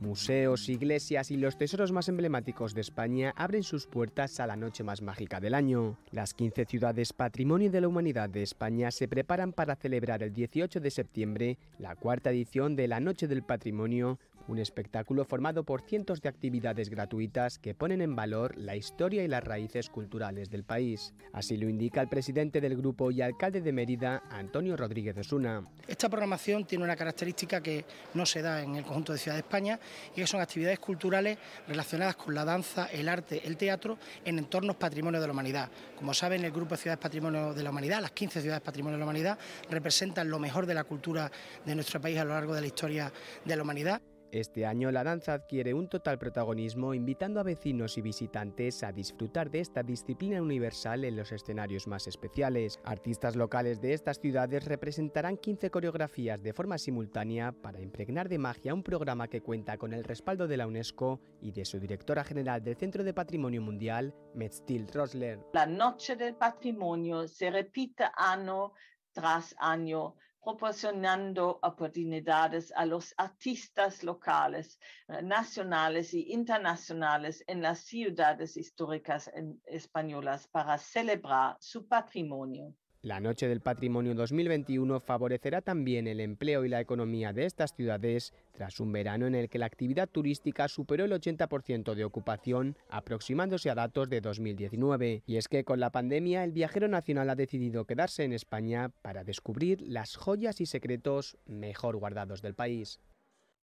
Museos, iglesias y los tesoros más emblemáticos de España abren sus puertas a la noche más mágica del año. Las 15 ciudades Patrimonio de la Humanidad de España se preparan para celebrar el 18 de septiembre la cuarta edición de la Noche del Patrimonio, un espectáculo formado por cientos de actividades gratuitas que ponen en valor la historia y las raíces culturales del país. Así lo indica el presidente del grupo y alcalde de Mérida, Antonio Rodríguez de Suna. Esta programación tiene una característica que no se da en el conjunto de Ciudad de España y que son actividades culturales relacionadas con la danza, el arte, el teatro en entornos patrimonio de la humanidad. Como saben, el grupo de Ciudades Patrimonio de la Humanidad, las 15 ciudades patrimonio de la humanidad, representan lo mejor de la cultura de nuestro país a lo largo de la historia de la humanidad. Este año la danza adquiere un total protagonismo invitando a vecinos y visitantes a disfrutar de esta disciplina universal en los escenarios más especiales. Artistas locales de estas ciudades representarán 15 coreografías de forma simultánea para impregnar de magia un programa que cuenta con el respaldo de la UNESCO y de su directora general del Centro de Patrimonio Mundial, Metztil Rosler. La Noche del Patrimonio se repite año tras año proporcionando oportunidades a los artistas locales, eh, nacionales e internacionales en las ciudades históricas españolas para celebrar su patrimonio. La Noche del Patrimonio 2021 favorecerá también el empleo y la economía de estas ciudades tras un verano en el que la actividad turística superó el 80% de ocupación, aproximándose a datos de 2019. Y es que con la pandemia el viajero nacional ha decidido quedarse en España para descubrir las joyas y secretos mejor guardados del país.